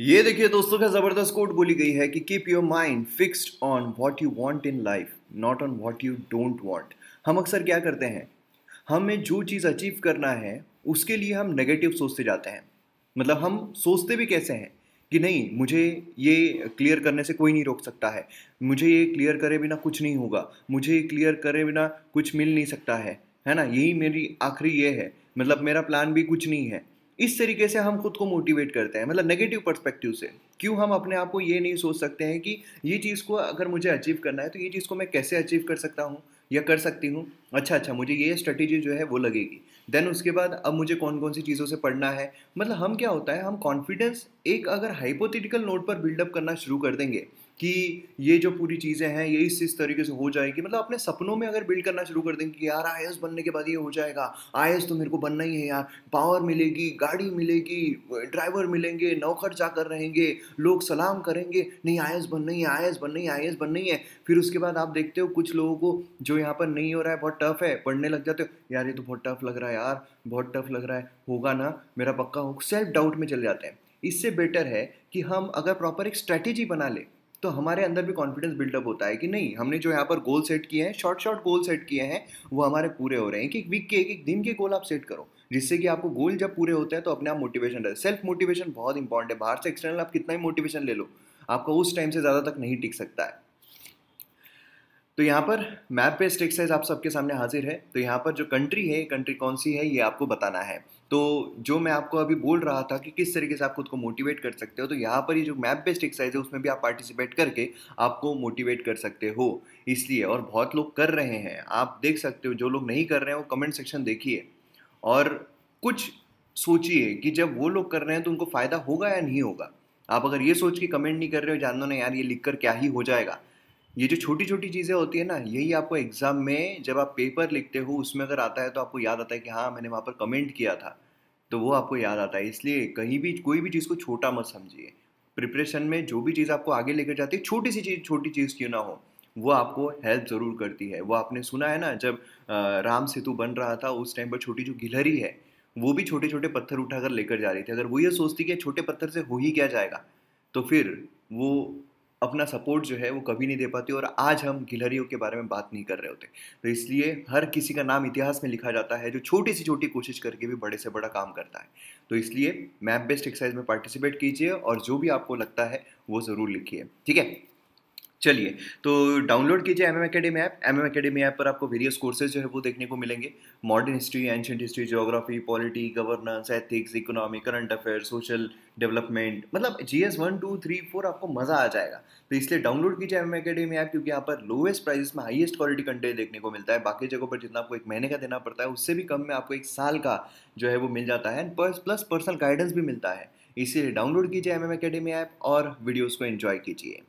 ये देखिए दोस्तों का जबरदस्त कोट बोली गई है कि keep your mind fixed on what you want in life not on what you don't want हम अक्सर क्या करते हैं हमें जो चीज़ अचीव करना है उसके लिए हम नेगेटिव सोचते जाते हैं मतलब हम सोचते भी कैसे हैं कि नहीं मुझे ये क्लियर करने से कोई नहीं रोक सकता है मुझे ये क्लियर करे बिना कुछ नहीं होगा मुझे ये क्लियर करे बिना कुछ मिल नहीं सकता है है ना यही मेरी आखिरी ये है मतलब मेरा प्लान भी कुछ नहीं है इस तरीके से हम खुद को मोटिवेट करते हैं मतलब नेगेटिव पर्सपेक्टिव से क्यों हम अपने आप को ये नहीं सोच सकते हैं कि ये चीज़ को अगर मुझे अचीव करना है तो ये चीज़ को मैं कैसे अचीव कर सकता हूँ या कर सकती हूँ अच्छा अच्छा मुझे ये स्ट्रेटेजी जो है वो लगेगी देन उसके बाद अब मुझे कौन कौन सी चीज़ों से पढ़ना है मतलब हम क्या होता है हम कॉन्फिडेंस एक अगर हाइपोथेटिकल नोट पर बिल्डअप करना शुरू कर देंगे कि ये जो पूरी चीज़ें हैं ये इस इस तरीके से हो जाएगी मतलब अपने सपनों में अगर बिल्ड करना शुरू कर देंगे कि यार आई बनने के बाद ये हो जाएगा आई तो मेरे को बनना ही है यार पावर मिलेगी गाड़ी मिलेगी ड्राइवर मिलेंगे नौकर जाकर रहेंगे लोग सलाम करेंगे नहीं आई बनना ही है आई बनना ही आई बनना ही है फिर उसके बाद आप देखते हो कुछ लोगों को जो यहाँ पर नहीं हो रहा है बहुत टफ है पढ़ने लग जाते हो यार ये तो बहुत टफ लग रहा है यार बहुत टफ लग रहा है होगा ना मेरा पक्का हो सेल्फ डाउट में चले जाते हैं इससे बेटर है कि हम अगर प्रॉपर एक स्ट्रैटेजी बना लें तो हमारे अंदर भी कॉन्फिडेंस बिल्डअप होता है कि नहीं हमने जो यहाँ पर गोल सेट किए हैं शॉर्ट शॉर्ट गोल सेट किए हैं वो हमारे पूरे हो रहे हैं कि एक वीक के एक एक दिन के गोल आप सेट करो जिससे कि आपको गोल जब पूरे होते हैं तो अपने आप मोटिवेशन रहे सेल्फ मोटिवेशन बहुत इंपॉर्टेंट है बाहर से एक्सटर्नल आप कितना ही मोटिवेशन ले लो आपका उस टाइम से ज़्यादा तक नहीं टिक सकता है तो यहाँ पर मैप बेस्ड एक्सरसाइज आप सबके सामने हाजिर है तो यहाँ पर जो कंट्री है कंट्री कौन सी है ये आपको बताना है तो जो मैं आपको अभी बोल रहा था कि किस तरीके से आप खुद को मोटिवेट कर सकते हो तो यहाँ पर ये जो मैप बेस्ड एक्सरसाइज है उसमें भी आप पार्टिसिपेट करके आपको मोटिवेट कर सकते हो इसलिए और बहुत लोग कर रहे हैं आप देख सकते हो जो लोग नहीं कर रहे हैं वो कमेंट सेक्शन देखिए और कुछ सोचिए कि जब वो लोग कर रहे हैं तो उनको फ़ायदा होगा या नहीं होगा आप अगर ये सोच के कमेंट नहीं कर रहे हो जानो ना यार ये लिख कर क्या ही हो जाएगा ये जो छोटी छोटी चीज़ें होती है ना यही आपको एग्ज़ाम में जब आप पेपर लिखते हो उसमें अगर आता है तो आपको याद आता है कि हाँ मैंने वहाँ पर कमेंट किया था तो वो आपको याद आता है इसलिए कहीं भी कोई भी चीज़ को छोटा मत समझिए प्रिपरेशन में जो भी चीज़ आपको आगे लेकर जाती है छोटी सी चीज़ छोटी चीज़ क्यों ना हो वो आपको हेल्प ज़रूर करती है वो आपने सुना है ना जब राम सेतु बन रहा था उस टाइम पर छोटी जो गिलहरी है वो भी छोटे छोटे पत्थर उठाकर लेकर जा रही थी अगर वो ये सोचती कि छोटे पत्थर से हो ही क्या जाएगा तो फिर वो अपना सपोर्ट जो है वो कभी नहीं दे पाती और आज हम गिलहरियों के बारे में बात नहीं कर रहे होते तो इसलिए हर किसी का नाम इतिहास में लिखा जाता है जो छोटी सी छोटी कोशिश करके भी बड़े से बड़ा काम करता है तो इसलिए मैप बेस्ट एक्सरसाइज में पार्टिसिपेट कीजिए और जो भी आपको लगता है वो ज़रूर लिखिए ठीक है चलिए तो डाउनलोड कीजिए M M academy app M M academy app पर आपको वेरियस कोर्सेज जो है वो देखने को मिलेंगे modern history ancient history geography polity governance ethics economy current affair social development मतलब G S one two three four आपको मज़ा आ जाएगा तो इसलिए डाउनलोड कीजिए एम एम अकेडमी ऐप क्योंकि यहाँ पर लोएस्ट प्राइस में हाइएस्ट क्वालिटी कंटेंट देखने को मिलता है बाकी जगहों पर जितना आपको एक महीने का देना पड़ता है उससे भी कम में आपको एक साल का जो है वो मिल जाता है एंड प्लस पर्सनल गाइडेंस भी मिलता है इसीलिए डाउनलोड कीजिए एम एम अकेडमी ऐप और वीडियोज़ को एन्जॉय कीजिए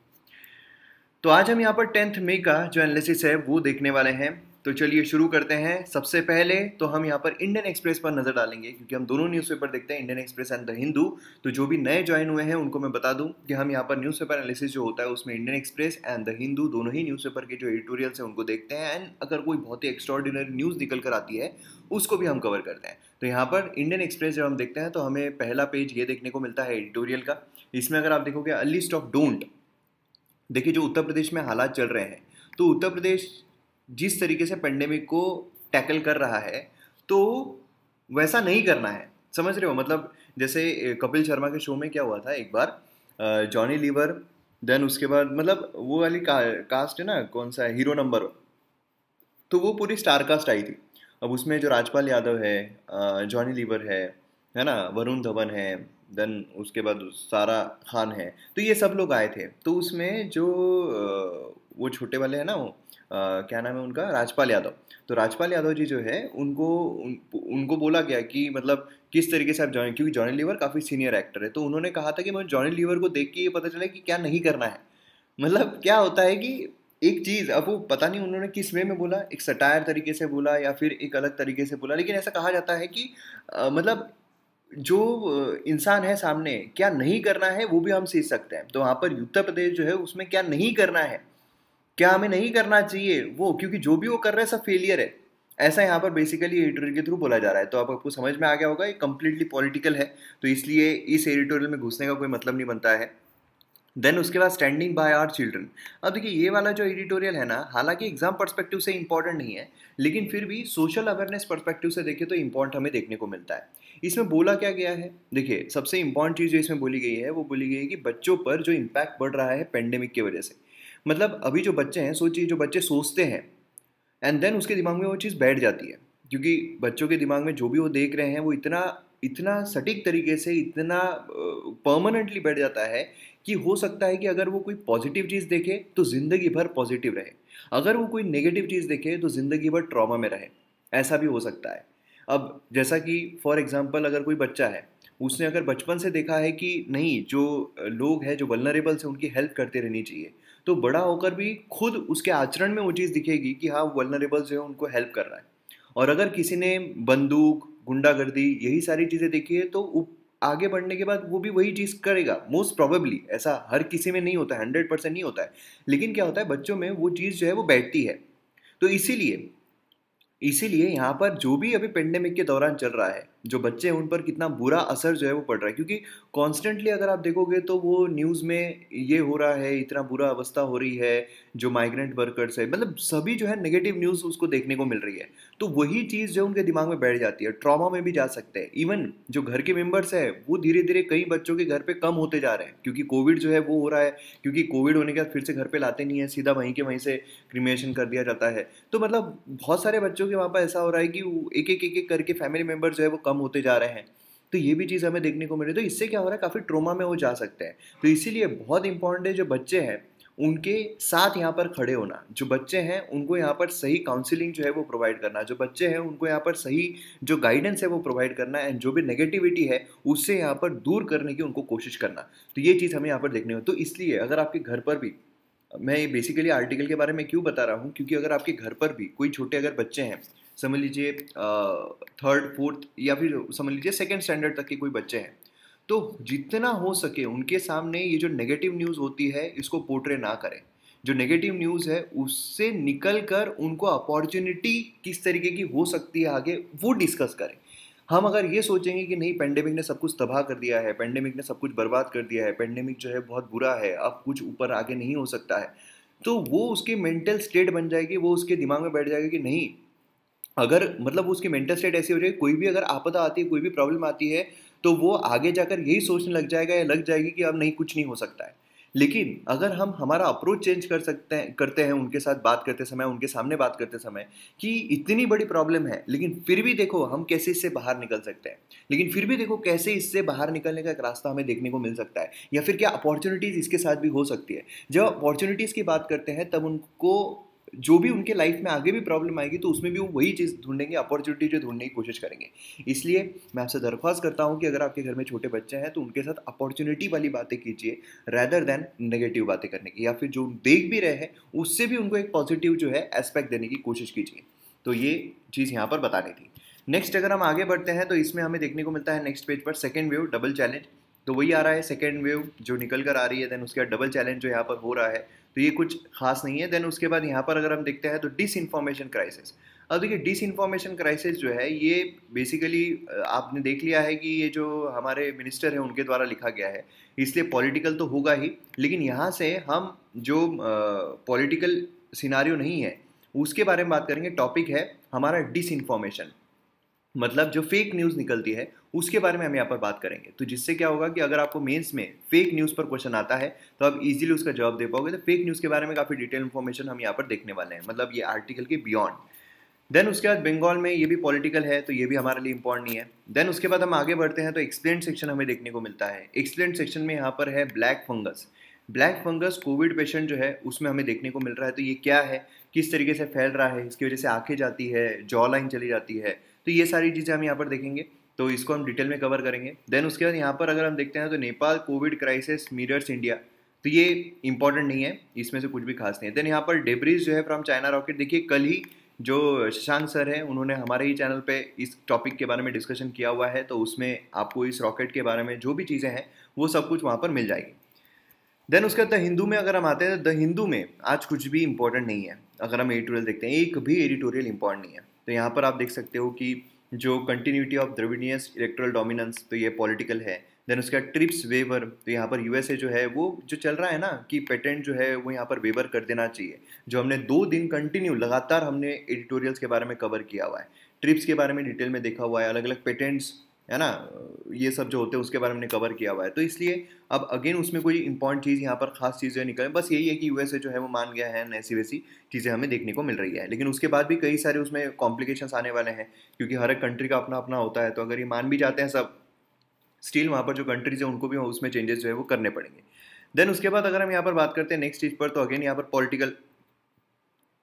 तो आज हम यहाँ पर टेंथ मे का जो एनालिसिस है वो देखने वाले हैं तो चलिए शुरू करते हैं सबसे पहले तो हम यहाँ पर इंडियन एक्सप्रेस पर नज़र डालेंगे क्योंकि हम दोनों न्यूज़पेपर देखते हैं Indian Express and the Hindu तो जो भी नए ज्वाइन हुए हैं उनको मैं बता दूं कि हम यहाँ पर न्यूज़पेपर एनालिसिस जो होता है उसमें Indian Express and the Hindu दोनों ही न्यूज़पेपर के जो एडिटोरियल्स हैं उनको देखते हैं एंड अगर कोई बहुत ही एक्स्ट्रॉर्डिनरी न्यूज़ निकल कर आती है उसको भी हम कवर करते हैं तो यहाँ पर इंडियन एक्सप्रेस जब हम देखते हैं तो हमें पहला पेज ये देखने को मिलता है एडिटोरियल का इसमें अगर आप देखोगे अ लिस्ट ऑफ डोंट देखिए जो उत्तर प्रदेश में हालात चल रहे हैं तो उत्तर प्रदेश जिस तरीके से पेंडेमिक को टैकल कर रहा है तो वैसा नहीं करना है समझ रहे हो मतलब जैसे कपिल शर्मा के शो में क्या हुआ था एक बार जॉनी लीवर देन उसके बाद मतलब वो वाली का, कास्ट है ना कौन सा है हीरो नंबर तो वो पूरी स्टार कास्ट आई थी अब उसमें जो राजपाल यादव है जॉनी लीवर है है ना वरुण धवन है देन उसके बाद सारा खान है तो ये सब लोग आए थे तो उसमें जो वो छोटे वाले हैं ना वो क्या नाम है उनका राजपाल यादव तो राजपाल यादव जी जो है उनको उन, उनको बोला गया कि मतलब किस तरीके से आप जॉइन क्योंकि जॉनी लीवर काफ़ी सीनियर एक्टर है तो उन्होंने कहा था कि मैं जॉनी लीवर को देख के ये पता चला कि क्या नहीं करना है मतलब क्या होता है कि एक चीज़ अब वो पता नहीं उन्होंने किस वे में बोला एक सटायर तरीके से बोला या फिर एक अलग तरीके से बोला लेकिन ऐसा कहा जाता है कि आ, मतलब जो इंसान है सामने क्या नहीं करना है वो भी हम सीख सकते हैं तो वहाँ पर उत्तर प्रदेश जो है उसमें क्या नहीं करना है क्या हमें नहीं करना चाहिए वो क्योंकि जो भी वो कर रहा है सब फेलियर है ऐसा यहाँ पर बेसिकली एडिटोरियल के थ्रू बोला जा रहा है तो आप आपको समझ में आ गया होगा ये कम्प्लीटली पॉलिटिकल है तो इसलिए इस एडिटोरियल में घुसने का कोई मतलब नहीं बनता है देन उसके बाद स्टैंडिंग बाय आर चिल्ड्रन अब देखिए ये वाला जो एडिटोरियल है ना हालांकि एग्जाम परस्पेक्टिव से इंपॉर्टेंट नहीं है लेकिन फिर भी सोशल अवेयरनेस पर्सपेक्टिव से देखिए तो इंपॉर्टेंट हमें देखने को मिलता है इसमें बोला क्या गया है देखिए सबसे इंपॉर्टेंट चीज़ जो इसमें बोली गई है वो बोली गई है कि बच्चों पर जो इम्पैक्ट बढ़ रहा है पेंडेमिक की वजह से मतलब अभी जो बच्चे हैं सोचिए जो बच्चे सोचते हैं एंड देन उसके दिमाग में वो चीज़ बैठ जाती है क्योंकि बच्चों के दिमाग में जो भी वो देख रहे हैं वो इतना इतना सटीक तरीके से इतना परमानेंटली बैठ जाता है कि हो सकता है कि अगर वो कोई पॉजिटिव चीज़ देखे तो ज़िंदगी भर पॉजिटिव रहे अगर वो कोई नेगेटिव चीज़ देखे तो ज़िंदगी भर ट्रॉमा में रहे ऐसा भी हो सकता है अब जैसा कि फॉर एग्ज़ाम्पल अगर कोई बच्चा है उसने अगर बचपन से देखा है कि नहीं जो लोग हैं जो वलनरेबल्स हैं उनकी हेल्प करते रहनी चाहिए तो बड़ा होकर भी खुद उसके आचरण में वो चीज़ दिखेगी कि हाँ वलनरेबल्स जो हैं उनको हेल्प कर रहा है और अगर किसी ने बंदूक गुंडागर्दी यही सारी चीज़ें देखी है तो आगे बढ़ने के बाद वो भी वही चीज़ करेगा मोस्ट प्रोबेबली ऐसा हर किसी में नहीं होता है हंड्रेड परसेंट नहीं होता है लेकिन क्या होता है बच्चों में वो चीज़ जो है वो बैठती है तो इसीलिए इसीलिए यहाँ पर जो भी अभी पेंडेमिक के दौरान चल रहा है जो बच्चे हैं उन पर कितना बुरा असर जो है वो पड़ रहा है क्योंकि कॉन्स्टेंटली अगर आप देखोगे तो वो न्यूज़ में ये हो रहा है इतना बुरा अवस्था हो रही है जो माइग्रेंट वर्कर्स है मतलब सभी जो है नेगेटिव न्यूज़ उसको देखने को मिल रही है तो वही चीज़ जो उनके दिमाग में बैठ जाती है ट्रामा में भी जा सकते हैं इवन जो घर के मेम्बर्स है वो धीरे धीरे कई बच्चों के घर पर कम होते जा रहे हैं क्योंकि कोविड जो है वो हो रहा है क्योंकि कोविड होने के बाद फिर से घर पर लाते नहीं है सीधा वहीं के वहीं से क्रिमिनेशन कर दिया जाता है तो मतलब बहुत सारे बच्चों के वहाँ पर ऐसा हो रहा है कि एक एक एक करके फैमिली मेम्बर जो है वो कम कम होते जा रहे हैं तो ये भी चीज़ हमें देखने को मिल रही है तो इससे क्या हो रहा है काफ़ी ट्रोमा में वो जा सकते हैं तो इसीलिए बहुत इंपॉर्टेंट है जो बच्चे हैं उनके साथ यहाँ पर खड़े होना जो बच्चे हैं उनको यहाँ पर सही काउंसलिंग जो है वो प्रोवाइड करना जो बच्चे हैं उनको यहाँ पर सही जो गाइडेंस है वो प्रोवाइड करना एंड जो भी नेगेटिविटी है उससे यहाँ पर दूर करने की उनको कोशिश करना तो ये चीज़ हमें यहाँ पर देखने हो तो इसलिए अगर आपके घर पर भी मैं ये बेसिकली आर्टिकल के बारे में क्यों बता रहा हूँ क्योंकि अगर आपके घर पर भी कोई छोटे अगर बच्चे हैं समझ लीजिए थर्ड फोर्थ या फिर समझ लीजिए सेकेंड स्टैंडर्ड तक के कोई बच्चे हैं तो जितना हो सके उनके सामने ये जो नेगेटिव न्यूज़ होती है इसको पोर्ट्रे ना करें जो नेगेटिव न्यूज़ है उससे निकल कर उनको अपॉर्चुनिटी किस तरीके की हो सकती है आगे वो डिस्कस करें हम अगर ये सोचेंगे कि नहीं पेंडेमिक ने सब कुछ तबाह कर दिया है पेंडेमिक ने सब कुछ बर्बाद कर दिया है पेंडेमिक जो है बहुत बुरा है अब कुछ ऊपर आगे नहीं हो सकता है तो वो उसकी मेंटल स्टेट बन जाएगी वो उसके दिमाग में बैठ जाएगी कि नहीं अगर मतलब उसकी मेंटल स्टेट ऐसी हो जाए कोई भी अगर आपदा आती है कोई भी प्रॉब्लम आती है तो वो आगे जाकर यही सोचने लग जाएगा या लग जाएगी कि अब नहीं कुछ नहीं हो सकता है लेकिन अगर हम हमारा अप्रोच चेंज कर सकते हैं करते हैं उनके साथ बात करते समय उनके सामने बात करते समय कि इतनी बड़ी प्रॉब्लम है लेकिन फिर भी देखो हम कैसे इससे बाहर निकल सकते हैं लेकिन फिर भी देखो कैसे इससे बाहर निकलने का एक रास्ता हमें देखने को मिल सकता है या फिर क्या अपॉर्चुनिटीज़ इसके साथ भी हो सकती है जब अपॉर्चुनिटीज़ की बात करते हैं तब उनको जो भी उनके लाइफ में आगे भी प्रॉब्लम आएगी तो उसमें भी वो वही चीज़ ढूंढेंगे अपॉर्चुनिटी जो ढूंढने की कोशिश करेंगे इसलिए मैं आपसे दरख्वास्त करता हूँ कि अगर आपके घर में छोटे बच्चे हैं तो उनके साथ अपॉर्चुनिटी वाली बातें कीजिए रैदर देन नेगेटिव बातें करने की या फिर जो देख भी रहे हैं उससे भी उनको एक पॉजिटिव जो है एस्पेक्ट देने की कोशिश कीजिए तो ये चीज़ यहाँ पर बतानी थी नेक्स्ट अगर हम आगे बढ़ते हैं तो इसमें हमें देखने को मिलता है नेक्स्ट पेज पर सेकेंड वेव डबल चैलेंज तो वही आ रहा है सेकेंड वेव जो निकल कर आ रही है देन उसके बाद डबल चैलेंज जो यहाँ पर हो रहा है तो ये कुछ खास नहीं है देन उसके बाद यहाँ पर अगर हम देखते हैं तो डिस इन्फॉर्मेशन क्राइसिस अब देखिए डिस इन्फॉर्मेशन क्राइसिस जो है ये बेसिकली आपने देख लिया है कि ये जो हमारे मिनिस्टर हैं उनके द्वारा लिखा गया है इसलिए पॉलिटिकल तो होगा ही लेकिन यहाँ से हम जो पॉलिटिकल सिनारियो नहीं है उसके बारे में बात करेंगे टॉपिक है हमारा डिस इन्फॉर्मेशन मतलब जो फेक न्यूज़ निकलती है उसके बारे में हम यहाँ पर बात करेंगे तो जिससे क्या होगा कि अगर आपको मेंस में फेक न्यूज़ पर क्वेश्चन आता है तो आप इजीली उसका जवाब दे पाओगे तो फेक न्यूज़ के बारे में काफ़ी डिटेल इन्फॉर्मेशन हम यहाँ पर देखने वाले हैं मतलब ये आर्टिकल के बियॉन्ड देन उसके बाद बंगाल में ये भी पॉलिटिकल है तो ये भी हमारे लिए इंपॉर्टेंट नहीं है देन उसके बाद हम आगे बढ़ते हैं तो एक्सप्लेन सेक्शन हमें देखने को मिलता है एक्सप्लेन सेक्शन में यहाँ पर है black fungus black fungus covid patient जो है उसमें हमें देखने को मिल रहा है तो ये क्या है किस तरीके से फैल रहा है इसकी वजह से आंखें जाती है जॉ लाइन चली जाती है तो ये सारी चीज़ें हम यहाँ पर देखेंगे तो इसको हम डिटेल में कवर करेंगे देन उसके बाद यहाँ पर अगर हम देखते हैं तो Nepal covid crisis mirrors India तो ये इंपॉर्टेंट नहीं है इसमें से कुछ भी खास नहीं है देन यहाँ पर डेब्रीज जो है फ्रॉम चाइना रॉकेट देखिए कल ही जो शशांक सर हैं उन्होंने हमारे ही चैनल पे इस टॉपिक के बारे में डिस्कशन किया हुआ है तो उसमें आपको इस रॉकेट के बारे में जो भी चीज़ें हैं वो सब कुछ वहाँ पर मिल जाएगी देन उसके बाद द हिंदू में अगर हम आते हैं तो द हिंदू में आज कुछ भी इंपॉर्टेंट नहीं है अगर हम एडिटोरियल देखते हैं एक भी एडिटोरियल इंपॉर्टेंट नहीं है तो यहाँ पर आप देख सकते हो कि जो continuity of Dravidians electoral dominance तो ये पॉलिटिकल है देन उसके बाद ट्रिप्स वेवर तो यहाँ पर यूएसए जो है वो जो चल रहा है ना कि पेटेंट जो है वो यहाँ पर वेवर कर देना चाहिए जो हमने दो दिन कंटिन्यू लगातार हमने एडिटोरियल्स के बारे में कवर किया हुआ है ट्रिप्स के बारे में डिटेल में देखा हुआ है अलग अलग पेटेंट्स है ना ये सब जो होते हैं उसके बारे में हमने कवर किया हुआ है तो इसलिए अब अगेन उसमें कोई इंपॉर्टेंट चीज़ यहाँ पर खास चीज़ें निकलें बस यही है कि यू जो है वो मान गया है ऐसी वैसी चीज़ें हमें देखने को मिल रही है लेकिन उसके बाद भी कई सारे उसमें कॉम्प्लिकेशंस आने वाले हैं क्योंकि हर एक कंट्री का अपना अपना होता है तो अगर ये मान भी जाते हैं सब स्टिल वहाँ पर जो कंट्रीज हैं उनको भी उसमें चेंजेस जो है वो करने पड़ेंगे देन उसके बाद अगर हम यहाँ पर बात करते हैं नेक्स्ट चीज़ पर तो अगेन यहाँ पर पॉलिटिकल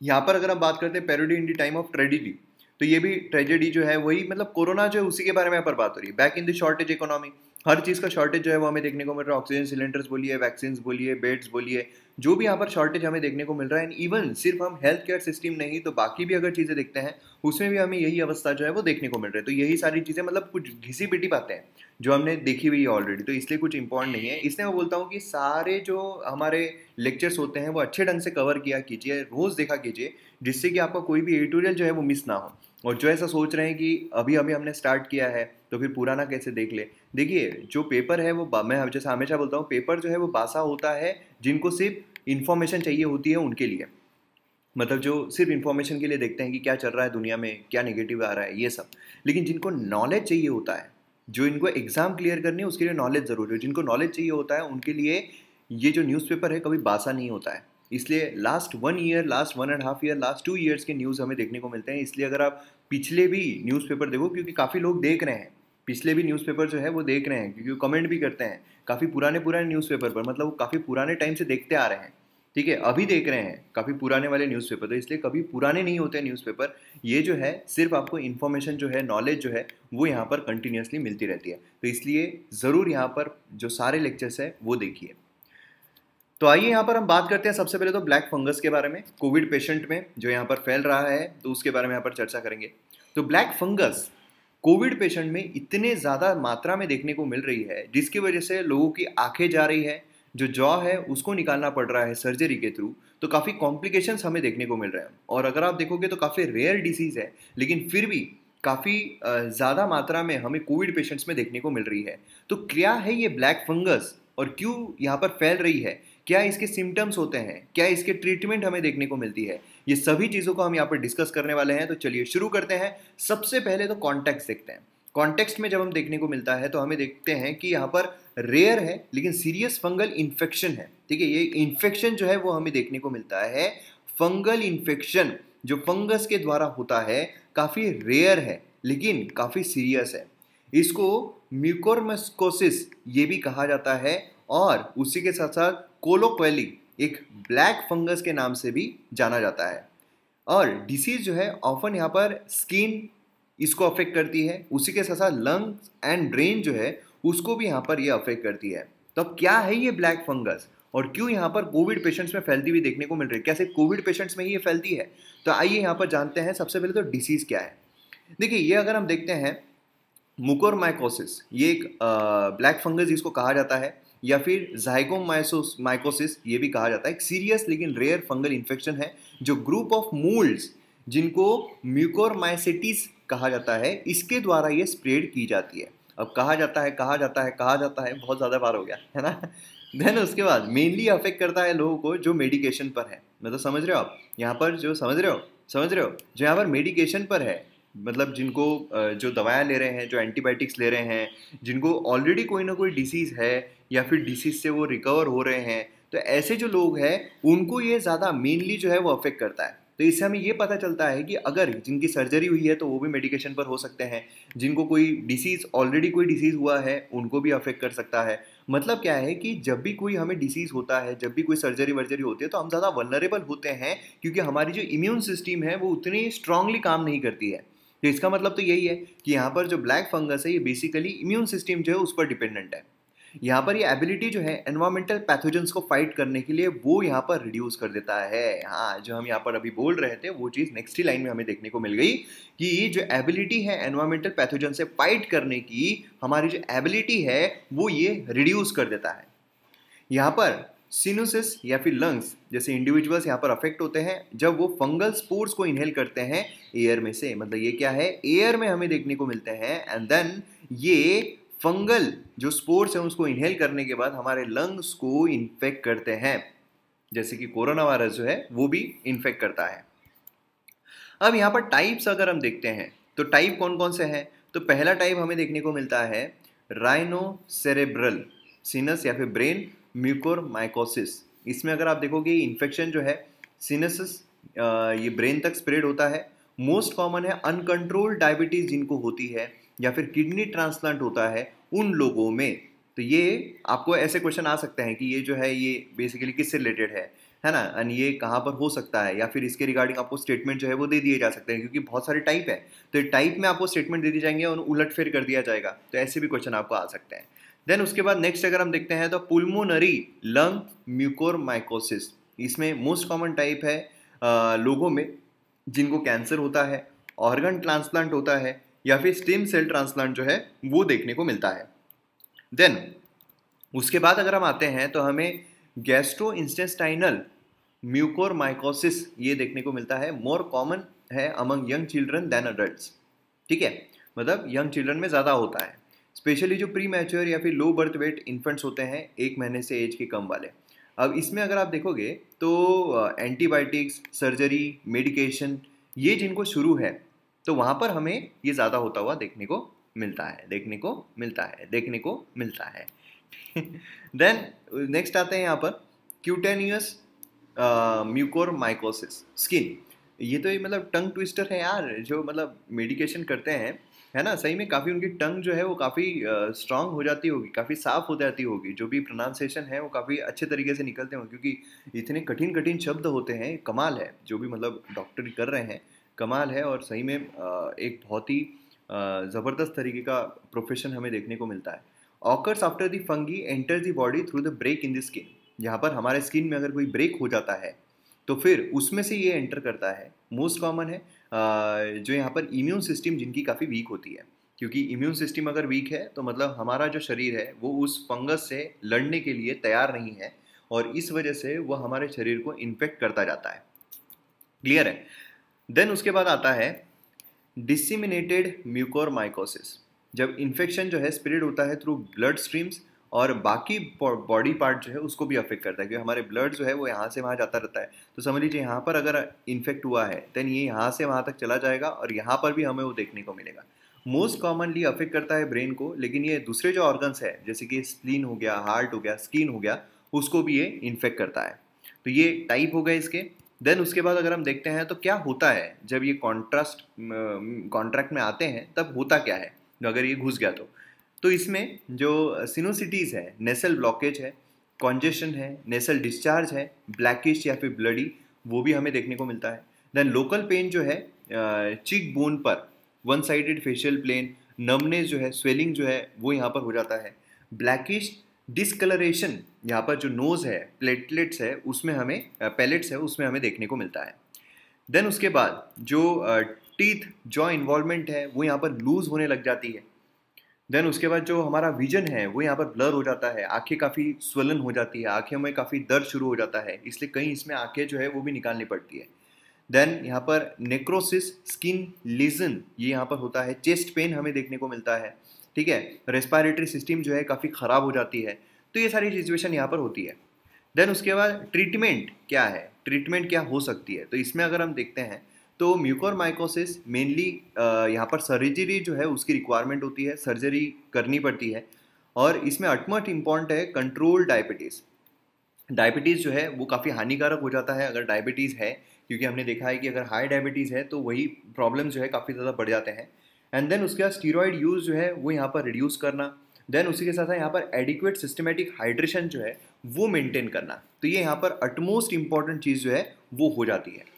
यहाँ पर अगर हम बात करते हैं parody in the time of tragedy तो ये भी ट्रेजेडी जो है वही मतलब कोरोना जो है उसी के बारे में यहाँ पर बात हो रही है back in the shortage economy हर चीज़ का शॉर्टेज जो है वो हमें देखने को मिल रहा है ऑक्सीजन सिलेंडर्स बोलिए वैक्सीन बोलिए बेड्स बोलिए जो भी यहाँ पर शॉर्टेज हमें देखने को मिल रहा है एंड इवन सिर्फ हम हेल्थ केयर सिस्टम नहीं तो बाकी भी अगर चीज़ें देखते हैं उसमें भी हमें यही अवस्था जो है वो देखने को मिल रही है तो यही सारी चीज़ें मतलब कुछ घिसी पिटी बातें हैं जो हमने देखी हुई है ऑलरेडी तो इसलिए कुछ इंपॉर्ट नहीं है इसलिए मैं बोलता हूँ कि सारे जो हमारे लेक्चर्स होते हैं वो अच्छे ढंग से कवर किया कीजिए रोज़ देखा कीजिए जिससे कि आपका कोई भी एडिटोरियल जो है वो मिस ना हो और जो ऐसा सोच रहे हैं कि अभी अभी हमने स्टार्ट किया है तो फिर पुराना कैसे देख ले देखिए जो पेपर है वो मैं जैसे हमेशा बोलता हूँ पेपर जो है वो बासा होता है जिनको सिर्फ इन्फॉर्मेशन चाहिए होती है उनके लिए मतलब जो सिर्फ इन्फॉर्मेशन के लिए देखते हैं कि क्या चल रहा है दुनिया में क्या नेगेटिव आ रहा है ये सब लेकिन जिनको नॉलेज चाहिए होता है जो इनको एग्ज़ाम क्लियर करनी है उसके लिए नॉलेज ज़रूरी है जिनको नॉलेज चाहिए होता है उनके लिए ये जो न्यूज़पेपर है कभी बासा नहीं होता है इसलिए last one year last one and half year last two years के न्यूज़ हमें देखने को मिलते हैं इसलिए अगर आप पिछले भी न्यूज़पेपर देखो क्योंकि काफ़ी लोग देख रहे हैं पिछले भी न्यूज़पेपर जो है वो देख रहे हैं क्योंकि वो कमेंट भी करते हैं काफ़ी पुराने पुराने न्यूज़पेपर पर मतलब वो काफ़ी पुराने टाइम से देखते आ रहे हैं ठीक है अभी देख रहे हैं काफ़ी पुराने वाले न्यूज़पेपर तो इसलिए कभी पुराने नहीं होते न्यूज़पेपर ये जो है सिर्फ आपको इन्फॉर्मेशन जो है नॉलेज जो है वो यहाँ पर कंटिन्यूसली मिलती रहती है तो इसलिए ज़रूर यहाँ पर जो सारे लेक्चर्स है वो देखिए तो आइए यहाँ पर हम बात करते हैं सबसे पहले तो ब्लैक फंगस के बारे में कोविड पेशेंट में जो यहाँ पर फैल रहा है तो उसके बारे में यहाँ पर चर्चा करेंगे तो ब्लैक फंगस कोविड पेशेंट में इतने ज़्यादा मात्रा में देखने को मिल रही है जिसकी वजह से लोगों की आंखें जा रही है जो जॉ है उसको निकालना पड़ रहा है सर्जरी के थ्रू तो काफ़ी कॉम्प्लिकेशंस हमें देखने को मिल रहे हैं और अगर आप देखोगे तो काफ़ी रेयर डिसीज़ है लेकिन फिर भी काफ़ी ज़्यादा मात्रा में हमें कोविड पेशेंट्स में देखने को मिल रही है तो क्या है ये ब्लैक फंगस और क्यों यहाँ पर फैल रही है क्या इसके सिम्टम्स होते हैं क्या इसके ट्रीटमेंट हमें देखने को मिलती है ये सभी चीज़ों को हम यहाँ पर डिस्कस करने वाले हैं तो चलिए शुरू करते हैं सबसे पहले तो कॉन्टेक्स्ट देखते हैं कॉन्टेक्स्ट में जब हम देखने को मिलता है तो हमें देखते हैं कि यहाँ पर रेयर है लेकिन सीरियस फंगल इन्फेक्शन है ठीक है ये इन्फेक्शन जो है वो हमें देखने को मिलता है फंगल इन्फेक्शन जो फंगस के द्वारा होता है काफ़ी रेयर है लेकिन काफ़ी सीरियस है इसको म्यूकोरमस्कोसिस ये भी कहा जाता है और उसी के साथ साथ कोलोक्वेली एक ब्लैक फंगस के नाम से भी जाना जाता है और डिसीज जो है ऑफन यहाँ पर स्किन इसको अफेक्ट करती है उसी के साथ साथ लंग्स एंड ब्रेन जो है उसको भी यहाँ पर ये यह अफेक्ट करती है तो अब क्या है ये ब्लैक फंगस और क्यों यहाँ पर कोविड पेशेंट्स में फैलती हुई देखने को मिल रही है कैसे कोविड पेशेंट्स में ही ये फैलती है तो आइए यहाँ पर जानते हैं सबसे पहले तो डिसीज़ क्या है देखिए ये अगर हम देखते हैं मुकोर माइकोसिस ये एक ब्लैक फंगस जिसको कहा जाता है या फिर जाइगोम माइकोसिस ये भी कहा जाता है एक सीरियस लेकिन रेयर फंगल इन्फेक्शन है जो ग्रुप ऑफ मूल्ड्स जिनको म्यूकोरमाइसिटिस कहा जाता है इसके द्वारा ये स्प्रेड की जाती है अब कहा जाता है कहा जाता है कहा जाता है बहुत ज़्यादा बार हो गया है ना देन उसके बाद मेनली अफेक्ट करता है लोगों को जो मेडिकेशन पर है मतलब समझ रहे हो आप यहाँ पर जो समझ रहे हो समझ रहे हो जो यहाँ पर मेडिकेशन पर है मतलब जिनको जो दवाया ले रहे हैं जो एंटीबायोटिक्स ले रहे हैं जिनको ऑलरेडी कोई ना कोई डिसीज़ है या फिर डिसीज़ से वो रिकवर हो रहे हैं तो ऐसे जो लोग हैं उनको ये ज़्यादा मेनली जो है वो अफेक्ट करता है तो इससे हमें ये पता चलता है कि अगर जिनकी सर्जरी हुई है तो वो भी मेडिकेशन पर हो सकते हैं जिनको कोई डिसीज़ ऑलरेडी कोई डिसीज़ हुआ है उनको भी अफेक्ट कर सकता है मतलब क्या है कि जब भी कोई हमें डिसीज़ होता है जब भी कोई सर्जरी वर्जरी होती है तो हम ज़्यादा वनरेबल होते हैं क्योंकि हमारी जो इम्यून सिस्टम है वो उतनी स्ट्रांगली काम नहीं करती है तो इसका मतलब तो यही है कि यहाँ पर जो ब्लैक फंगस है ये बेसिकली इम्यून सिस्टम जो है उस पर डिपेंडेंट है यहाँ पर ये एबिलिटी जो है एनवायरमेंटल पैथोजेंस को फाइट करने के लिए वो यहाँ पर रिड्यूस कर देता है हाँ जो हम यहाँ पर अभी बोल रहे थे वो चीज़ नेक्स्ट ही लाइन में हमें देखने को मिल गई कि ये जो एबिलिटी है एनवायरमेंटल पैथोजन से फाइट करने की हमारी जो एबिलिटी है वो ये रिड्यूस कर देता है यहाँ पर सिनुसिस या फिर लंग्स जैसे इंडिविजुअल्स यहाँ पर अफेक्ट होते हैं जब वो फंगल स्पोर्स को इनहेल करते हैं एयर में से मतलब ये क्या है एयर में हमें देखने को मिलते हैं एंड देन ये फंगल जो स्पोर्स है उसको इनहेल करने के बाद हमारे लंग्स को इन्फेक्ट करते हैं जैसे कि कोरोना वायरस जो है वो भी इन्फेक्ट करता है अब यहाँ पर टाइप्स अगर हम देखते हैं तो टाइप कौन कौन से हैं तो पहला टाइप हमें देखने को मिलता है राइनो सेरेब्रल सिनस या फिर ब्रेन म्यूकोर माइकोसिस इसमें अगर आप देखोगे इन्फेक्शन जो है सिनेसिस ये ब्रेन तक स्प्रेड होता है मोस्ट कॉमन है अनकंट्रोल्ड डायबिटीज़ जिनको होती है या फिर किडनी ट्रांसप्लांट होता है उन लोगों में तो ये आपको ऐसे क्वेश्चन आ सकते हैं कि ये जो है ये बेसिकली किससे रिलेटेड है है ना एंड ये कहाँ पर हो सकता है या फिर इसके रिगार्डिंग आपको स्टेटमेंट जो है वो दे दिए जा सकते हैं क्योंकि बहुत सारे टाइप है तो टाइप में आपको स्टेटमेंट दे दिए जाएंगे और उलट फेर कर दिया जाएगा तो ऐसे भी क्वेश्चन आपको आ सकते हैं देन उसके बाद नेक्स्ट अगर हम देखते हैं तो पुलमोनरी लंग म्यूकोरमाइकोसिस इसमें मोस्ट कॉमन टाइप है आ, लोगों में जिनको कैंसर होता है ऑर्गन ट्रांसप्लांट होता है या फिर स्टेम सेल ट्रांसप्लांट जो है वो देखने को मिलता है देन उसके बाद अगर हम आते हैं तो हमें गैस्ट्रो इंस्टेस्टाइनल म्यूकोरमाइकोसिस ये देखने को मिलता है मोर कॉमन है among young children than adult ठीक है मतलब यंग चिल्ड्रन में ज़्यादा होता है स्पेशली जो प्री मैच्योर या फिर लो बर्थ वेट इन्फेंट्स होते हैं एक महीने से एज के कम वाले अब इसमें अगर आप देखोगे तो एंटीबायोटिक्स सर्जरी मेडिकेशन ये जिनको शुरू है तो वहाँ पर हमें ये ज़्यादा होता हुआ देखने को मिलता है देखने को मिलता है देखने को मिलता है देन नेक्स्ट आते हैं यहाँ पर क्यूटेनियस म्यूकोर माइकोसिस स्किन ये तो ये मतलब टंग ट्विस्टर है यार जो मतलब मेडिकेशन करते हैं है ना सही में काफ़ी उनकी टंग जो है वो काफ़ी स्ट्रांग हो जाती होगी काफ़ी साफ हो जाती होगी जो भी प्रोनाउंसिएशन है वो काफ़ी अच्छे तरीके से निकलते होंगे क्योंकि इतने कठिन कठिन शब्द होते हैं कमाल है जो भी मतलब डॉक्टर कर रहे हैं कमाल है और सही में एक बहुत ही ज़बरदस्त तरीके का प्रोफेशन हमें देखने को मिलता है occurs after the fungi enter the body through the break in the skin यहाँ पर हमारे स्किन में अगर कोई ब्रेक हो जाता है तो फिर उसमें से ये एंटर करता है मोस्ट कॉमन है जो यहाँ पर इम्यून सिस्टम जिनकी काफ़ी वीक होती है क्योंकि इम्यून सिस्टम अगर वीक है तो मतलब हमारा जो शरीर है वो उस फंगस से लड़ने के लिए तैयार नहीं है और इस वजह से वह हमारे शरीर को इन्फेक्ट करता जाता है क्लियर है देन उसके बाद आता है डिसिमिनेटेड म्यूकोर माइकोसिस जब इन्फेक्शन जो है स्प्रेड होता है थ्रू ब्लड स्ट्रीम्स और बाकी बॉडी पार्ट जो है उसको भी अफेक्ट करता है क्योंकि हमारे ब्लड जो है वो यहाँ से वहाँ जाता रहता है तो समझ लीजिए यहाँ पर अगर इन्फेक्ट हुआ है देन ये यहाँ से वहाँ तक चला जाएगा और यहाँ पर भी हमें वो देखने को मिलेगा मोस्ट कॉमनली अफेक्ट करता है ब्रेन को लेकिन ये दूसरे जो ऑर्गन्स है जैसे कि स्प्लीन हो गया हार्ट हो गया स्किन हो गया उसको भी ये इन्फेक्ट करता है तो ये टाइप हो गए इसके देन उसके बाद अगर हम देखते हैं तो क्या होता है जब ये कॉन्ट्रास्ट कॉन्ट्रैक्ट में आते हैं तब होता क्या है अगर ये घुस गया तो तो इसमें जो सिनोसिटीज़ है नेसल ब्लॉकेज है कॉन्जेशन है नेसल डिस्चार्ज है ब्लैकिश या फिर ब्लडी वो भी हमें देखने को मिलता है देन लोकल पेन जो है चिक बोन पर one sided facial pain numbness जो है स्वेलिंग जो है वो यहाँ पर हो जाता है ब्लैकिश डिसकलरेशन यहाँ पर जो नोज़ है प्लेटलेट्स है उसमें हमें पैलेट्स है उसमें हमें देखने को मिलता है देन उसके बाद जो टीथ जॉ इन्वॉल्वमेंट है वो यहाँ पर लूज़ होने लग जाती है देन उसके बाद जो हमारा विजन है वो यहाँ पर ब्लर हो जाता है आंखें काफ़ी स्वलन हो जाती है आंखें में काफ़ी दर्द शुरू हो जाता है इसलिए कहीं इसमें आंखें जो है वो भी निकालनी पड़ती है देन यहाँ पर नेक्रोसिस स्किन लीजन ये यहाँ पर होता है चेस्ट पेन हमें देखने को मिलता है ठीक है रेस्पायरेटरी सिस्टम जो है काफ़ी ख़राब हो जाती है तो ये सारी सिचुएशन यहाँ पर होती है देन उसके बाद ट्रीटमेंट क्या है ट्रीटमेंट क्या हो सकती है तो इसमें अगर हम देखते हैं तो माइकोसिस मेनली यहाँ पर सर्जरी जो है उसकी रिक्वायरमेंट होती है सर्जरी करनी पड़ती है और इसमें अटमट इम्पॉर्टेंट है कंट्रोल डायबिटीज़ डायबिटीज़ जो है वो काफ़ी हानिकारक हो जाता है अगर डायबिटीज़ है क्योंकि हमने देखा है कि अगर हाई डायबिटीज़ है तो वही प्रॉब्लम जो है काफ़ी ज़्यादा बढ़ जाते हैं एंड देन उसके बाद स्टीरोइड यूज़ जो है वो यहाँ पर रिड्यूस करना देन उसी के साथ साथ यहाँ पर एडिक्वेट सिस्टमेटिक हाइड्रेशन जो है वो मेंटेन करना तो ये यहाँ पर अटमोस्ट इम्पॉर्टेंट चीज़ जो है वो हो जाती है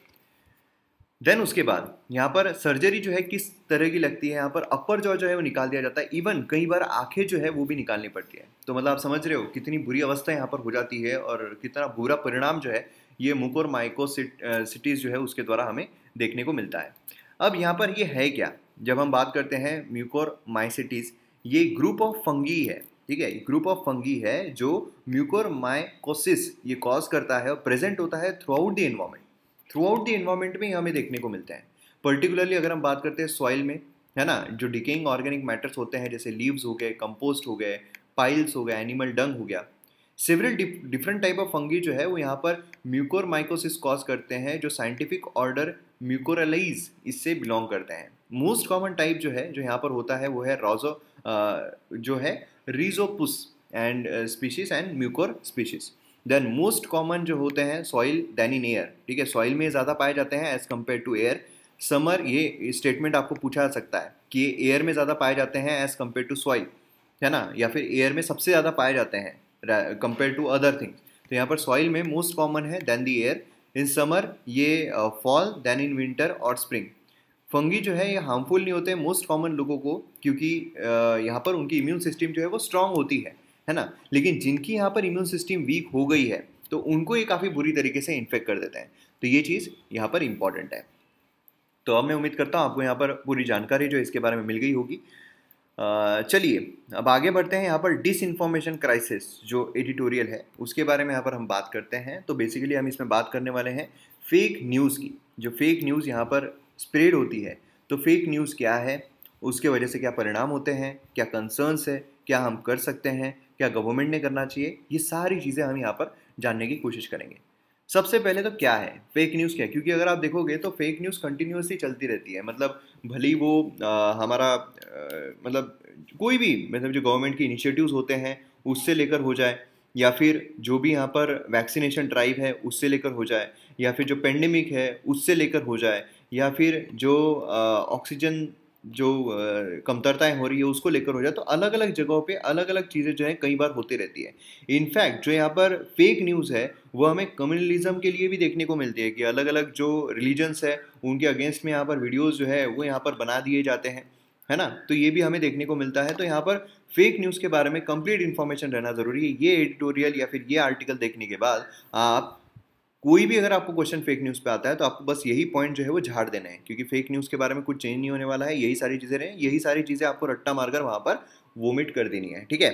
देन उसके बाद यहाँ पर सर्जरी जो है किस तरह की लगती है यहाँ पर अपर जॉ जो है वो निकाल दिया जाता है इवन कई बार आंखें जो है वो भी निकालनी पड़ती है तो मतलब आप समझ रहे हो कितनी बुरी अवस्था यहाँ पर हो जाती है और कितना बुरा परिणाम जो है ये मुख और माइको सिटीज़ जो है उसके द्वारा हमें देखने को मिलता है अब यहाँ पर ये है क्या जब हम बात करते हैं म्यूकोर माइसिटीज़ ये ग्रुप ऑफ फंगी है ठीक है ग्रुप ऑफ फंगी है जो म्यूकोर माइकोसिस ये कॉज करता है और प्रेजेंट होता है throughout the environment throughout the environment में हमें देखने को मिलते हैं पर्टिकुलरली अगर हम बात करते हैं सॉइल में है ना जो डिकेइंग ऑर्गेनिक मैटर्स होते हैं जैसे लीव्स हो गए कंपोस्ट हो गए पाइल्स हो गए एनिमल डंग हो गया several different type of fungi जो है वो यहाँ पर म्यूकोर माइकोसिस कॉज करते हैं जो साइंटिफिक ऑर्डर म्यूकोरलाइज इससे बिलोंग करते हैं मोस्ट कॉमन टाइप जो है जो यहाँ पर होता है वो है रोजो जो है rhizopus and species and mucor species then most common जो होते हैं सॉइल दैन इन एयर ठीक है सॉइल में ज़्यादा पाए जाते हैं as compare to air summer ये स्टेटमेंट आपको पूछा जा सकता है कि ये एयर में ज़्यादा पाए जाते हैं एज़ कम्पेयर टू सॉइल है ना या फिर एयर में सबसे ज़्यादा पाए जाते हैं कंपेयर टू अदर थिंग्स तो यहाँ पर सॉइल में मोस्ट कॉमन है than the air in summer ये फॉल दैन इन विंटर और स्प्रिंग फंगी जो है ये हार्मफुल नहीं होते मोस्ट कॉमन लोगों को क्योंकि uh, यहाँ पर उनकी इम्यून सिस्टम जो है वो स्ट्रांग होती है है ना लेकिन जिनकी यहाँ पर इम्यून सिस्टम वीक हो गई है तो उनको ये काफ़ी बुरी तरीके से इन्फेक्ट कर देते हैं तो ये चीज़ यहाँ पर इम्पॉर्टेंट है तो अब मैं उम्मीद करता हूँ आपको यहाँ पर पूरी जानकारी जो इसके बारे में मिल गई होगी चलिए अब आगे बढ़ते हैं यहाँ पर डिस इन्फॉर्मेशन क्राइसिस जो एडिटोरियल है उसके बारे में यहाँ पर हम बात करते हैं तो बेसिकली हम इसमें बात करने वाले हैं फेक न्यूज़ की जो फेक न्यूज़ यहाँ पर स्प्रेड होती है तो फेक न्यूज़ क्या है उसके वजह से क्या परिणाम होते हैं क्या कंसर्न्स है क्या हम कर सकते हैं क्या गवर्नमेंट ने करना चाहिए ये सारी चीज़ें हम यहाँ पर जानने की कोशिश करेंगे सबसे पहले तो क्या है फेक न्यूज़ क्या है क्योंकि अगर आप देखोगे तो फेक न्यूज़ कंटिन्यूसली चलती रहती है मतलब भली वो आ, हमारा आ, मतलब कोई भी मतलब जो गवर्नमेंट के इनिशिएटिव्स होते हैं उससे लेकर हो जाए या फिर जो भी यहाँ पर वैक्सीनेशन ड्राइव है उससे लेकर हो जाए या फिर जो पेंडेमिक है उससे लेकर हो जाए या फिर जो ऑक्सीजन जो कमतरताएं हो रही है उसको लेकर हो जाए तो अलग अलग जगहों पे अलग अलग चीज़ें जो है कई बार होती रहती है इनफैक्ट जो यहाँ पर फेक न्यूज़ है वो हमें कम्युनलिज्म के लिए भी देखने को मिलती है कि अलग अलग जो रिलीजन्स है उनके अगेंस्ट में यहाँ पर वीडियोज़ जो है वो यहाँ पर बना दिए जाते हैं है ना तो ये भी हमें देखने को मिलता है तो यहाँ पर फेक न्यूज़ के बारे में कंप्लीट इन्फॉर्मेशन रहना ज़रूरी है ये एडिटोरियल या फिर ये आर्टिकल देखने के बाद आप कोई भी अगर आपको क्वेश्चन फेक न्यूज़ पे आता है तो आपको बस यही पॉइंट जो है वो झाड़ देना है क्योंकि फेक न्यूज़ के बारे में कुछ चेंज नहीं होने वाला है यही सारी चीज़ें रहें यही सारी चीज़ें आपको रट्टा मारकर वहाँ पर वोमिट कर देनी है ठीक है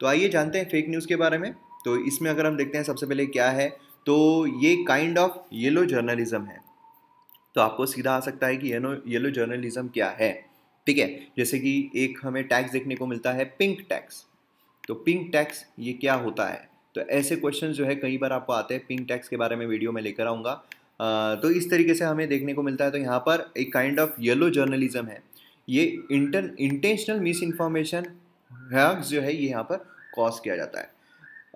तो आइए जानते हैं फेक न्यूज़ के बारे में तो इसमें अगर हम देखते हैं सबसे पहले क्या है तो ये काइंड ऑफ येलो जर्नलिज्म है तो आपको सीधा आ सकता है कि येलो येलो जर्नलिज्म क्या है ठीक है जैसे कि एक हमें टैक्स देखने को मिलता है पिंक टैक्स तो पिंक टैक्स ये क्या होता है तो ऐसे क्वेश्चन जो है कई बार आपको आते हैं पिंक टैक्स के बारे में वीडियो में लेकर आऊँगा तो इस तरीके से हमें देखने को मिलता है तो यहाँ पर एक काइंड ऑफ येलो जर्नलिज्म है ये इंटर इंटेंशनल मिस इन्फॉर्मेशन जो है ये यहाँ पर कॉज किया जाता है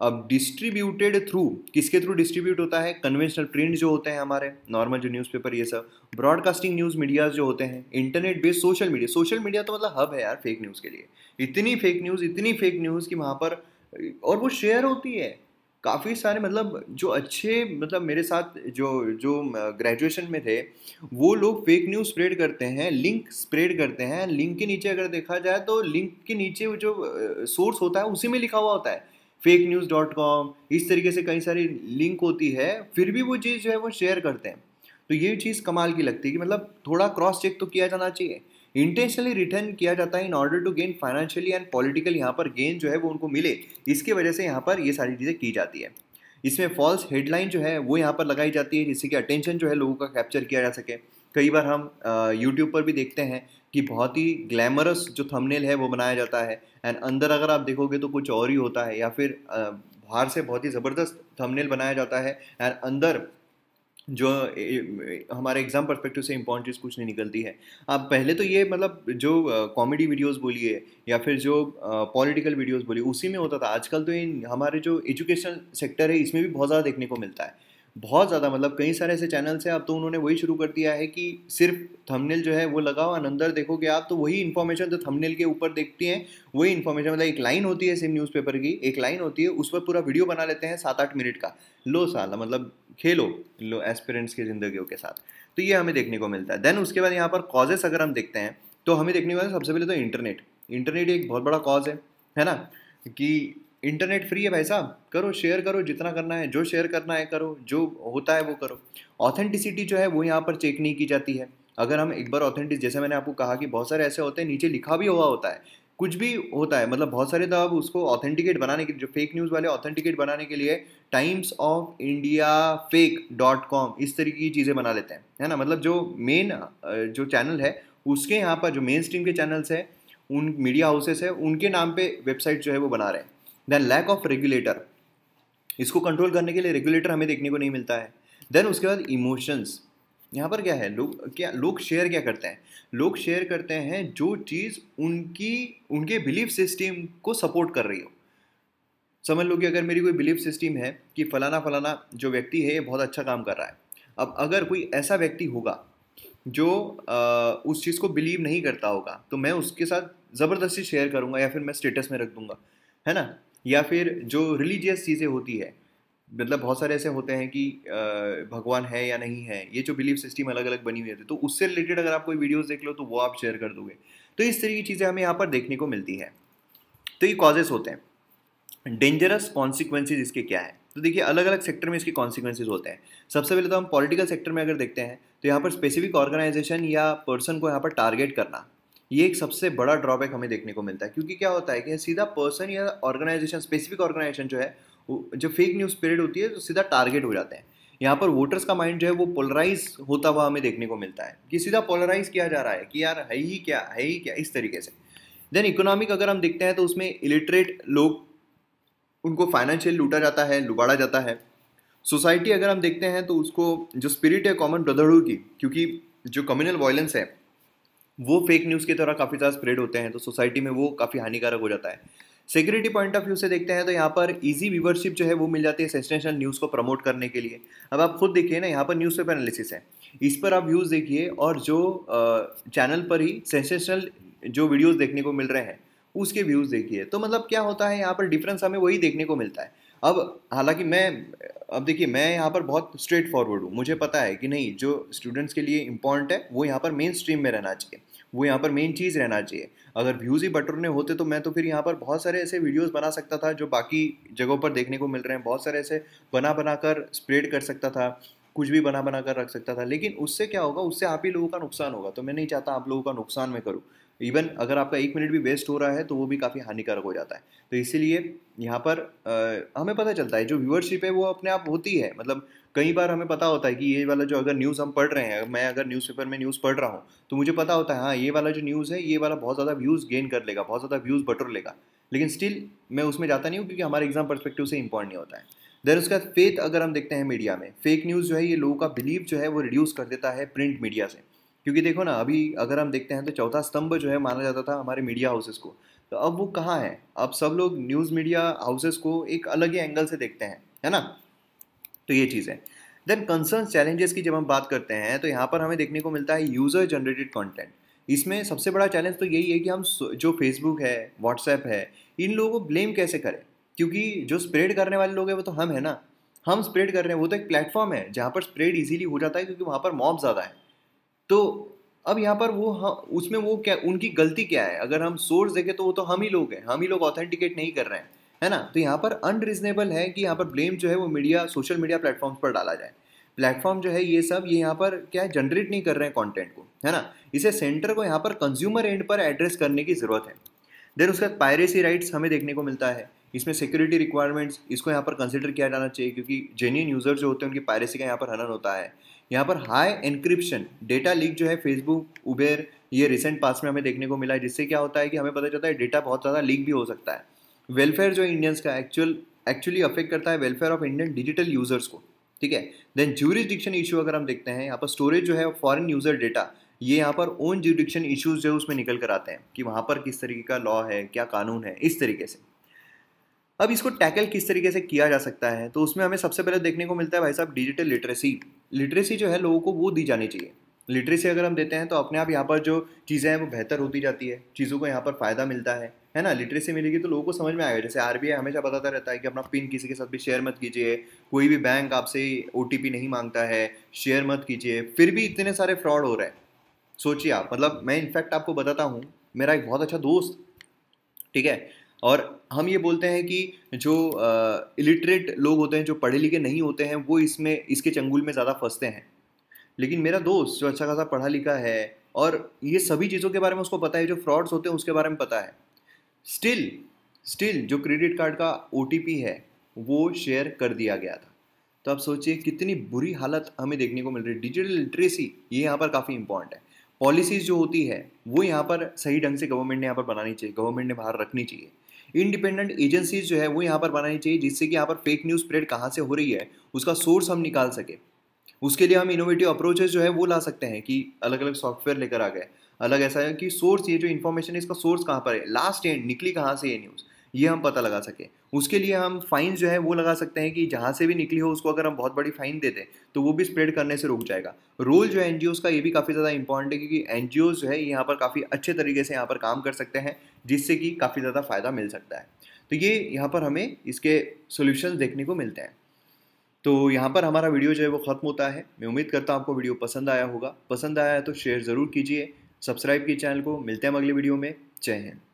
अब डिस्ट्रीब्यूटेड थ्रू किसके थ्रू डिस्ट्रीब्यूट होता है कन्वेंशनल प्रिंट जो होते हैं हमारे नॉर्मल जो न्यूज़पेपर ये सब ब्रॉडकास्टिंग न्यूज़ मीडिया जो होते हैं internet based social media social media तो मतलब हब है यार फेक न्यूज़ के लिए इतनी फेक न्यूज़ इतनी फेक न्यूज़ कि वहाँ पर और वो शेयर होती है काफ़ी सारे मतलब जो अच्छे मतलब मेरे साथ जो जो ग्रेजुएशन में थे वो लोग फेक न्यूज़ स्प्रेड करते हैं लिंक स्प्रेड करते हैं लिंक के नीचे अगर देखा जाए तो लिंक के नीचे जो सोर्स होता है उसी में लिखा हुआ होता है फेक न्यूज़ डॉट कॉम इस तरीके से कई सारी लिंक होती है फिर भी वो चीज़ जो है वो शेयर करते हैं तो ये चीज़ कमाल की लगती है कि मतलब थोड़ा क्रॉस चेक तो किया जाना चाहिए इंटेंशनली रिटर्न किया जाता है in order to gain financially and political यहाँ पर गेन जो है वो उनको मिले इसकी वजह से यहाँ पर ये सारी चीज़ें की जाती है इसमें फॉल्स हेडलाइन जो है वो यहाँ पर लगाई जाती है जिससे कि अटेंशन जो है लोगों का कैप्चर किया जा सके कई बार हम यूट्यूब पर भी देखते हैं कि बहुत ही ग्लैमरस जो थंबनेल है वो बनाया जाता है एंड अंदर अगर आप देखोगे तो कुछ और ही होता है या फिर बाहर से बहुत ही ज़बरदस्त थंबनेल बनाया जाता है एंड अंदर जो हमारे एग्ज़ाम परस्पेक्टिव से इम्पॉर्टेंट चीज़ कुछ नहीं निकलती है आप पहले तो ये मतलब जो कॉमेडी वीडियोस बोलिए या फिर जो पॉलिटिकल वीडियोस बोलिए उसी में होता था आजकल तो इन हमारे जो एजुकेशन सेक्टर है इसमें भी बहुत ज़्यादा देखने को मिलता है बहुत ज़्यादा मतलब कई सारे ऐसे चैनल्स हैं अब तो उन्होंने वही शुरू कर दिया है कि सिर्फ थंबनेल जो है वो लगाओ और अंदर देखोगे आप तो वही इन्फॉर्मेशन जो तो थंबनेल के ऊपर देखती हैं वही इन्फॉर्मेशन मतलब एक लाइन होती है सेम न्यूज़पेपर की एक लाइन होती है उस पर पूरा वीडियो बना लेते हैं सात आठ मिनट का लो साल मतलब खेलो लो एस्पिरेंट्स की ज़िंदगियों के साथ तो ये हमें देखने को मिलता है देन उसके बाद यहाँ पर कॉजेस अगर हम देखते हैं तो हमें देखने को सबसे पहले तो इंटरनेट इंटरनेट एक बहुत बड़ा कॉज है है ना कि इंटरनेट फ्री है भाई साहब करो शेयर करो जितना करना है जो शेयर करना है करो जो होता है वो करो ऑथेंटिसिटी जो है वो यहाँ पर चेक नहीं की जाती है अगर हम एक बार ऑथेंटिस जैसे मैंने आपको कहा कि बहुत सारे ऐसे होते हैं नीचे लिखा भी हुआ होता है कुछ भी होता है मतलब बहुत सारे तो अब उसको ऑथेंटिकेट बनाने के जो फेक न्यूज़ वाले ऑथेंटिकेट बनाने के लिए Times of India fake dot com इस तरीके की चीज़ें बना लेते हैं है ना मतलब जो मेन जो चैनल है उसके यहाँ पर जो मेन स्ट्रीम के चैनल्स हैं उन मीडिया हाउसेस है उनके नाम पे वेबसाइट जो है वो बना रहे हैं देन लैक ऑफ रेगुलेटर इसको कंट्रोल करने के लिए रेगुलेटर हमें देखने को नहीं मिलता है देन उसके बाद इमोशंस यहाँ पर क्या है लोग क्या लोग शेयर क्या करते हैं लोग शेयर करते हैं जो चीज़ उनकी उनके बिलीफ सिस्टम को सपोर्ट कर रही हो समझ लो कि अगर मेरी कोई बिलीफ सिस्टम है कि फ़लाना फ़लाना जो व्यक्ति है ये बहुत अच्छा काम कर रहा है अब अगर कोई ऐसा व्यक्ति होगा जो आ, उस चीज़ को बिलीव नहीं करता होगा तो मैं उसके साथ ज़बरदस्ती शेयर करूँगा या फिर मैं स्टेटस में रख दूँगा है ना या फिर जो रिलीजियस चीज़ें होती है मतलब बहुत सारे ऐसे होते हैं कि भगवान है या नहीं है ये जो बिलीफ सिस्टम अलग अलग बनी हुई होती है तो उससे रिलेटेड अगर आप कोई वीडियोज़ देख लो तो वो आप शेयर कर दोगे तो इस तरह की चीज़ें हमें यहाँ पर देखने को मिलती है तो ये कॉजेज़ होते हैं डेंजरस कॉन्सिक्वेंसेज इसके क्या है तो देखिए अलग अलग सेक्टर में इसके कॉन्सिक्वेंसेज होते हैं सबसे पहले तो हम पॉलिटिकल सेक्टर में अगर देखते हैं तो यहाँ पर स्पेसिफिक ऑर्गेनाइजेशन या पर्सन को यहाँ पर टारगेट करना ये एक सबसे बड़ा ड्रॉबैक हमें देखने को मिलता है क्योंकि क्या होता है कि सीधा पर्सन या ऑर्गेनाइजेशन स्पेसिफिक ऑर्गेनाइजेशन जो है जो फेक न्यूज़ पीरियड होती है तो सीधा टारगेट हो जाते हैं यहाँ पर वोटर्स का माइंड जो है वो पोलराइज होता हुआ हमें देखने को मिलता है कि सीधा पोलराइज किया जा रहा है कि यार है ही क्या है ही क्या इस तरीके से देन इकोनॉमिक अगर हम देखते हैं तो उसमें इलिटरेट लोग उनको फाइनेंशियल लूटा जाता है लुबाड़ा जाता है सोसाइटी अगर हम देखते हैं तो उसको जो स्पिरिट है कॉमन ब्रदरहुड की क्योंकि जो कम्युनल वायलेंस है वो फेक न्यूज़ की तरह काफ़ी ज़्यादा स्प्रेड होते हैं तो सोसाइटी में वो काफ़ी हानिकारक हो जाता है सिक्योरिटी पॉइंट ऑफ व्यू से देखते हैं तो यहाँ पर इजी व्यूवरशिप जो है वो मिल जाती है सेंसेशनल न्यूज़ को प्रमोट करने के लिए अब आप खुद देखिए ना यहाँ पर न्यूज़ पेपर एनालिसिस है इस पर आप व्यूज़ देखिए और जो चैनल पर ही सेंसेशनल जो वीडियोज़ देखने को मिल रहे हैं उसके व्यूज़ देखिए तो मतलब क्या होता है यहाँ पर डिफरेंस हमें वही देखने को मिलता है अब हालांकि मैं अब देखिए मैं यहाँ पर बहुत स्ट्रेट फॉरवर्ड हूँ मुझे पता है कि नहीं जो स्टूडेंट्स के लिए इंपॉर्टेंट है वो यहाँ पर मेन स्ट्रीम में रहना चाहिए वो यहाँ पर मेन चीज़ रहना चाहिए अगर व्यूज़ ही बटर ने होते तो मैं तो फिर यहाँ पर बहुत सारे ऐसे वीडियोस बना सकता था जो बाकी जगहों पर देखने को मिल रहे हैं बहुत सारे ऐसे बना बना कर स्प्रेड कर सकता था कुछ भी बना बना कर रख सकता था लेकिन उससे क्या होगा उससे आप ही लोगों का नुकसान होगा तो मैं नहीं चाहता आप लोगों का नुकसान मैं करूँ इवन अगर आपका एक मिनट भी वेस्ट हो रहा है तो वो भी काफ़ी हानिकारक हो जाता है तो इसीलिए यहाँ पर आ, हमें पता चलता है जो व्यूअरशिप है वो अपने आप होती है मतलब कई बार हमें पता होता है कि ये वाला जो अगर न्यूज़ हम पढ़ रहे हैं मैं अगर न्यूज़पेपर में न्यूज़ पढ़ रहा हूँ तो मुझे पता होता है हाँ ये वाला जो न्यूज़ है ये वाला बहुत ज़्यादा व्यूज़ गेन कर लेगा बहुत ज़्यादा व्यूज़ बटोर लेगा लेकिन स्टिल मैं उसमें जाता नहीं हूँ क्योंकि हमारे एग्जाम परस्पेक्टिव से इंपॉर्ट नहीं होता है देन उसके बाद फेथ अगर हम देखते हैं मीडिया में फेक न्यूज़ जो है ये लोगों का बिलीव जो है वो रिड्यूस कर देता है प्रिंट मीडिया से क्योंकि देखो ना अभी अगर हम देखते हैं तो चौथा स्तंभ जो है माना जाता था हमारे मीडिया हाउसेस को तो अब वो कहाँ है अब सब लोग न्यूज़ मीडिया हाउसेस को एक अलग ही एंगल से देखते हैं है ना तो ये चीज़ है देन कंसर्न चैलेंजेस की जब हम बात करते हैं तो यहाँ पर हमें देखने को मिलता है यूज़र जनरेटेड कंटेंट इसमें सबसे बड़ा चैलेंज तो यही है कि हम जो फेसबुक है व्हाट्सएप है इन लोगों को ब्लेम कैसे करें क्योंकि जो स्प्रेड करने वाले लोग हैं वो तो हम हैं ना हम स्प्रेड कर रहे हैं वो तो एक प्लेटफॉर्म है जहाँ पर स्प्रेड इजीली हो जाता है क्योंकि वहाँ पर मॉब ज़्यादा है तो अब यहाँ पर वो हाँ उसमें वो क्या उनकी गलती क्या है अगर हम सोर्स देखें तो वो तो हम ही लोग हैं हम ही लोग ऑथेंटिकेट नहीं कर रहे हैं है ना तो यहाँ पर अनरीजनेबल है कि यहाँ पर ब्लेम जो है वो मीडिया सोशल मीडिया प्लेटफॉर्म्स पर डाला जाए प्लेटफॉर्म जो है ये सब ये यहाँ पर क्या है जनरेट नहीं कर रहे हैं कॉन्टेंट को है ना इसे सेंटर को यहाँ पर कंज्यूमर एंड पर एड्रेस करने की ज़रूरत है देन उसके बाद पायरेसी राइट्स हमें देखने को मिलता है इसमें सिक्योरिटी रिक्वायरमेंट्स इसको यहाँ पर कंसिडर किया जाना चाहिए क्योंकि जेन्यून यूज़र जो होते हैं उनकी पायरेसी का यहाँ पर हनन होता है यहाँ पर हाई इनक्रिप्शन डेटा लीक जो है फेसबुक उबेर ये रिसेंट पास में हमें देखने को मिला है जिससे क्या होता है कि हमें पता चलता है डेटा बहुत ज़्यादा लीक भी हो सकता है वेलफेयर जो इंडियंस का एक्चुअल एक्चुअली अफेक्ट करता है welfare of Indian digital users को ठीक है देन ज्यूरिस्डिक्शन इशू अगर हम देखते हैं यहाँ पर स्टोरेज जो है फॉरन यूजर डेटा ये यहाँ पर ओन ज्यूरिडिक्शन इशूज जो है उसमें निकल कर आते हैं कि वहाँ पर किस तरीके का लॉ है क्या कानून है इस तरीके से अब इसको टैकल किस तरीके से किया जा सकता है तो उसमें हमें सबसे पहले देखने को मिलता है भाई साहब डिजिटल लिटरेसी लिटरेसी जो है लोगों को वो दी जानी चाहिए लिटरेसी अगर हम देते हैं तो अपने आप यहाँ पर जो चीज़ें हैं वो बेहतर होती जाती है चीज़ों को यहाँ पर फ़ायदा मिलता है है ना लिटरेसी मिलेगी तो लोगों को समझ में आएगा जैसे आर हमेशा बताता रहता है कि अपना पिन किसी के साथ भी शेयर मत कीजिए कोई भी बैंक आपसे ओ नहीं मांगता है शेयर मत कीजिए फिर भी इतने सारे फ्रॉड हो रहे हैं सोचिए आप मतलब मैं इनफैक्ट आपको बताता हूँ मेरा एक बहुत अच्छा दोस्त ठीक है और हम ये बोलते हैं कि जो इलिटरेट लोग होते हैं जो पढ़े लिखे नहीं होते हैं वो इसमें इसके चंगुल में ज़्यादा फंसते हैं लेकिन मेरा दोस्त जो अच्छा खासा पढ़ा लिखा है और ये सभी चीज़ों के बारे में उसको पता है जो फ्रॉड्स होते हैं उसके बारे में पता है स्टिल स्टिल जो क्रेडिट कार्ड का ओ है वो शेयर कर दिया गया था तो आप सोचिए कितनी बुरी हालत हमें देखने को मिल रही है डिजिटल लिटरेसी ये यहाँ पर काफ़ी इंपॉर्टेंट है पॉलिसीज़ जो होती है वो यहाँ पर सही ढंग से गवर्नमेंट ने यहाँ पर बनानी चाहिए गवर्नमेंट ने बाहर रखनी चाहिए इंडिपेंडेंट एजेंसीज जो है वो यहाँ पर बनानी चाहिए जिससे कि यहाँ पर फेक न्यूज़ स्प्रेड कहाँ से हो रही है उसका सोर्स हम निकाल सके उसके लिए हम इनोवेटिव अप्रोचेज जो है वो ला सकते हैं कि अलग अलग सॉफ्टवेयर लेकर आ गए अलग ऐसा है कि सोर्स ये जो इन्फॉर्मेशन है इसका सोर्स कहाँ पर है लास्ट एंड निकली कहाँ से ये न्यूज़ ये हम पता लगा सकें उसके लिए हम फाइन जो है वो लगा सकते हैं कि जहाँ से भी निकली हो उसको अगर हम बहुत बड़ी फाइन दे दें तो वो भी स्प्रेड करने से रुक जाएगा रोल जो है एन का ये भी काफ़ी ज़्यादा इंपॉर्टेंट है क्योंकि एन जो है यहाँ पर काफ़ी अच्छे तरीके से यहाँ पर काम कर सकते हैं जिससे कि काफ़ी ज़्यादा फ़ायदा मिल सकता है तो ये यहाँ पर हमें इसके सोल्यूशन देखने को मिलते हैं तो यहाँ पर हमारा वीडियो जो है वो ख़त्म होता है मैं उम्मीद करता हूँ आपको वीडियो पसंद आया होगा पसंद आया है तो शेयर ज़रूर कीजिए सब्सक्राइब कीजिए चैनल को मिलते हैं अगले वीडियो में जय हिंद